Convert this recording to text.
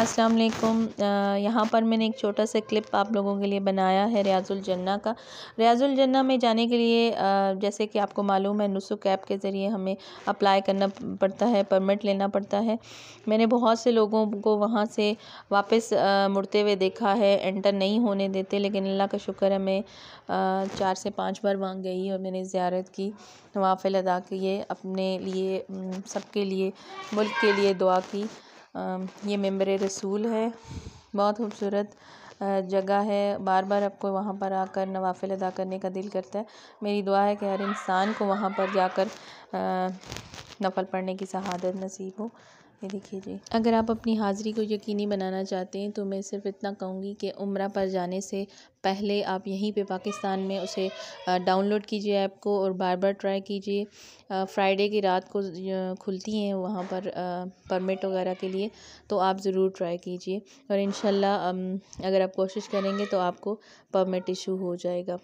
अस्सलाम वालेकुम यहाँ पर मैंने एक छोटा सा क्लिप आप लोगों के लिए बनाया है रियाजुल जन्ना का रियाजुल जन्ना में जाने के लिए जैसे कि आपको मालूम है नुसुक ऐप के ज़रिए हमें अप्लाई करना पड़ता है परमिट लेना पड़ता है मैंने बहुत से लोगों को वहाँ से वापस मुड़ते हुए देखा है एंटर नहीं होने देते लेकिन अल्लाह का शुक्र है मैं चार से पाँच बार वहाँ गई और मैंने ज़्यारत की नवाफिल अदा किए अपने लिए सबके लिए मुल्क के लिए दुआ की ये मेम्बर रसूल है बहुत खूबसूरत जगह है बार बार आपको वहाँ पर आकर नवाफ़िल अदा करने का दिल करता है मेरी दुआ है कि हर इंसान को वहाँ पर जाकर नफल पढ़ने की शहादत नसीब हो ये देखिए जी अगर आप अपनी हाज़िरी को यकीनी बनाना चाहते हैं तो मैं सिर्फ इतना कहूँगी कि उम्र पर जाने से पहले आप यहीं पे पाकिस्तान में उसे डाउनलोड कीजिए ऐप को और बार बार ट्राई कीजिए फ्राइडे की रात को खुलती हैं वहाँ पर परमिट वगैरह के लिए तो आप ज़रूर ट्राई कीजिए और इन अगर आप आप कोशिश करेंगे तो आपको परमानेंट इशू हो जाएगा